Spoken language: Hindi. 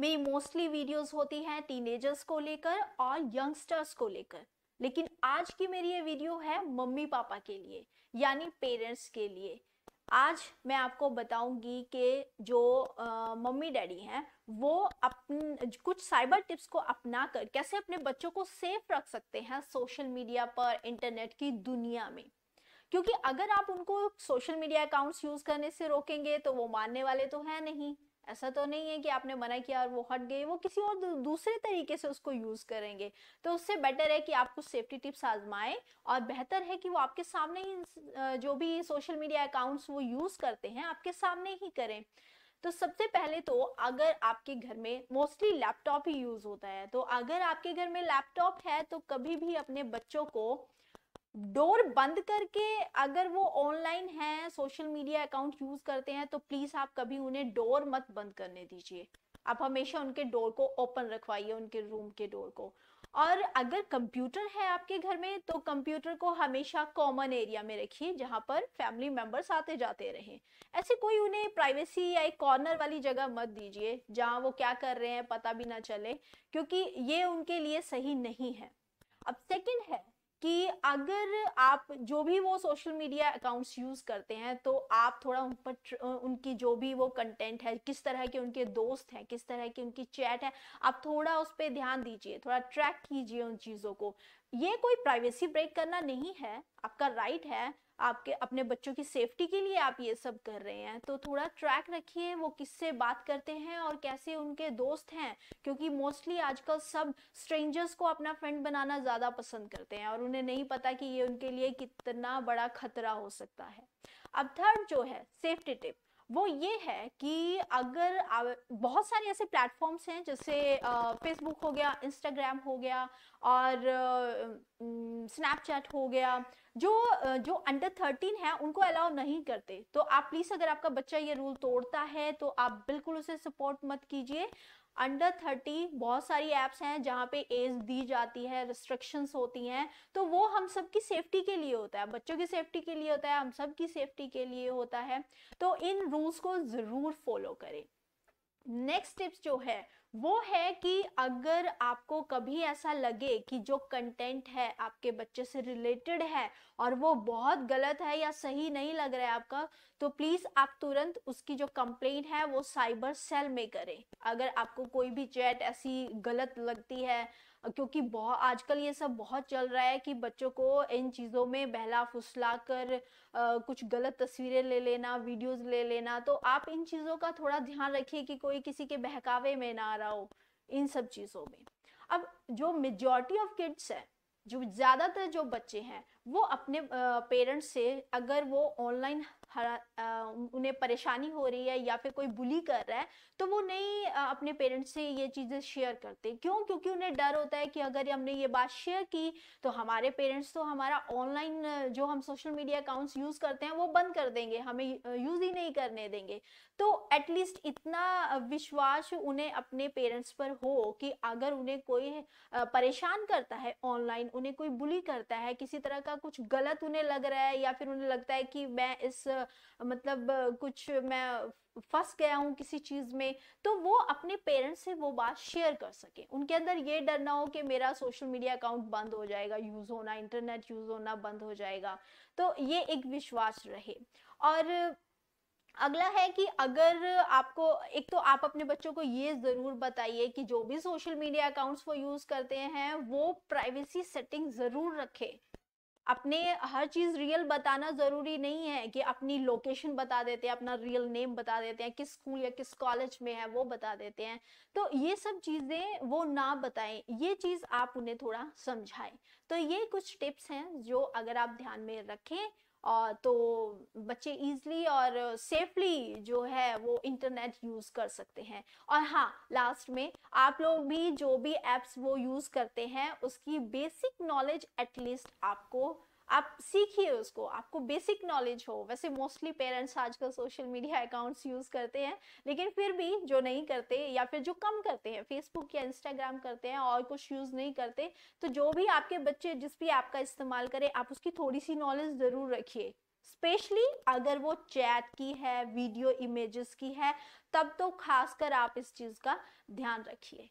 मेरी मोस्टली वीडियोस होती हैं टीनेजर्स को लेकर और यंगस्टर्स को लेकर लेकिन आज की मेरी ये वीडियो है मम्मी पापा के लिए यानी पेरेंट्स के लिए आज मैं आपको बताऊंगी कि जो आ, मम्मी डैडी हैं वो अपन कुछ साइबर टिप्स को अपना कर कैसे अपने बच्चों को सेफ रख सकते हैं सोशल मीडिया पर इंटरनेट की दुनिया में क्योंकि अगर आप उनको सोशल मीडिया अकाउंट्स यूज करने से रोकेंगे तो वो मानने वाले तो हैं नहीं ऐसा तो नहीं है कि आपने मना किया और वो हट गए वो किसी और दूसरे तरीके से उसको यूज करेंगे तो उससे बेटर है कि आप कुछ सेफ्टी टिप्स आजमाएं और बेहतर है कि वो आपके सामने ही जो भी सोशल मीडिया अकाउंट्स वो यूज करते हैं आपके सामने ही करें तो सबसे पहले तो अगर आपके घर में मोस्टली लैपटॉप ही यूज होता है तो अगर आपके घर में लैपटॉप है तो कभी भी अपने बच्चों को डोर बंद करके अगर वो ऑनलाइन है सोशल मीडिया अकाउंट यूज करते हैं तो प्लीज आप कभी उन्हें डोर मत बंद करने दीजिए आप हमेशा उनके डोर को ओपन रखवाइए उनके रूम के डोर को और अगर कंप्यूटर है आपके घर में तो कंप्यूटर को हमेशा कॉमन एरिया में रखिए जहाँ पर फैमिली मेंबर्स आते जाते रहें ऐसे कोई उन्हें प्राइवेसी या एक कॉर्नर वाली जगह मत दीजिए जहाँ वो क्या कर रहे हैं पता भी ना चले क्योंकि ये उनके लिए सही नहीं है अब सेकंड है कि अगर आप जो भी वो सोशल मीडिया अकाउंट्स यूज़ करते हैं तो आप थोड़ा उन पर उनकी जो भी वो कंटेंट है किस तरह के उनके दोस्त हैं किस तरह की उनकी चैट है आप थोड़ा उस पर ध्यान दीजिए थोड़ा ट्रैक कीजिए उन चीज़ों को ये कोई प्राइवेसी ब्रेक करना नहीं है आपका राइट है आपके अपने बच्चों की सेफ्टी के लिए आप ये सब कर रहे हैं तो थोड़ा ट्रैक रखिए वो किससे बात करते हैं और कैसे उनके दोस्त हैं क्योंकि मोस्टली आजकल सब स्ट्रेंजर्स को अपना फ्रेंड बनाना ज़्यादा पसंद करते हैं और उन्हें नहीं पता कि ये उनके लिए कितना बड़ा खतरा हो सकता है अब थर्ड जो है सेफ्टी टिप वो ये है कि अगर बहुत सारे ऐसे प्लेटफॉर्म्स हैं जैसे फेसबुक हो गया इंस्टाग्राम हो गया और स्नैपचैट हो गया जो जो अंडर थर्टीन है उनको अलाउ नहीं करते तो आप प्लीज़ अगर आपका बच्चा ये रूल तोड़ता है तो आप बिल्कुल उसे सपोर्ट मत कीजिए अंडर थर्टी बहुत सारी एप्स हैं जहाँ पे एज दी जाती है रिस्ट्रिक्शंस होती हैं तो वो हम सब की सेफ्टी के लिए होता है बच्चों की सेफ्टी के लिए होता है हम सब की सेफ्टी के लिए होता है तो इन रूल्स को ज़रूर फॉलो करें नेक्स्ट टिप्स जो है वो है कि अगर आपको कभी ऐसा लगे कि जो कंटेंट है आपके बच्चे से रिलेटेड है और वो बहुत गलत है या सही नहीं लग रहा है आपका तो प्लीज़ आप तुरंत उसकी जो कंप्लेंट है वो साइबर सेल में करें अगर आपको कोई भी चैट ऐसी गलत लगती है क्योंकि बहुत आजकल ये सब बहुत चल रहा है कि बच्चों को इन चीज़ों में बहला फुसला कर आ, कुछ गलत तस्वीरें ले लेना वीडियोस ले लेना तो आप इन चीज़ों का थोड़ा ध्यान रखिए कि कोई किसी के बहकावे में ना रहा हो इन सब चीज़ों में अब जो मेजॉरिटी ऑफ किड्स है जो ज़्यादातर जो बच्चे हैं वो अपने पेरेंट्स से अगर वो ऑनलाइन उन्हें परेशानी हो रही है या फिर कोई बुली कर रहा है तो वो नहीं अपने पेरेंट्स से ये चीज़ें शेयर करते क्यों क्योंकि उन्हें डर होता है कि अगर हमने ये बात शेयर की तो हमारे पेरेंट्स तो हमारा ऑनलाइन जो हम सोशल मीडिया अकाउंट्स यूज़ करते हैं वो बंद कर देंगे हमें यूज़ ही नहीं करने देंगे तो एटलीस्ट इतना विश्वास उन्हें अपने पेरेंट्स पर हो कि अगर उन्हें कोई परेशान करता है ऑनलाइन उन्हें कोई बुली करता है किसी तरह का कुछ गलत उन्हें लग रहा है या फिर उन्हें लगता है कि मैं इस मतलब कुछ मैं फंस गया हूँ किसी चीज़ में तो वो अपने पेरेंट्स से वो बात शेयर कर सके उनके अंदर ये डर ना हो कि मेरा सोशल मीडिया अकाउंट बंद हो जाएगा यूज़ होना इंटरनेट यूज़ होना बंद हो जाएगा तो ये एक विश्वास रहे और अगला है कि अगर आपको एक तो आप अपने बच्चों को ये ज़रूर बताइए कि जो भी सोशल मीडिया अकाउंट्स वो यूज़ करते हैं वो प्राइवेसी सेटिंग ज़रूर रखें अपने हर चीज़ रियल बताना ज़रूरी नहीं है कि अपनी लोकेशन बता देते हैं अपना रियल नेम बता देते हैं किस स्कूल या किस कॉलेज में है वो बता देते हैं तो ये सब चीज़ें वो ना बताएं ये चीज़ आप उन्हें थोड़ा समझाएं तो ये कुछ टिप्स हैं जो अगर आप ध्यान में रखें तो बच्चे इजली और सेफली जो है वो इंटरनेट यूज़ कर सकते हैं और हाँ लास्ट में आप लोग भी जो भी एप्स वो यूज़ करते हैं उसकी बेसिक नॉलेज एटलीस्ट आपको आप सीखिए उसको आपको बेसिक नॉलेज हो वैसे मोस्टली पेरेंट्स आजकल सोशल मीडिया अकाउंट्स यूज़ करते हैं लेकिन फिर भी जो नहीं करते या फिर जो कम करते हैं फेसबुक या इंस्टाग्राम करते हैं और कुछ यूज़ नहीं करते तो जो भी आपके बच्चे जिस भी ऐप का इस्तेमाल करें आप उसकी थोड़ी सी नॉलेज ज़रूर रखिए स्पेशली अगर वो चैट की है वीडियो इमेजेस की है तब तो खासकर आप इस चीज़ का ध्यान रखिए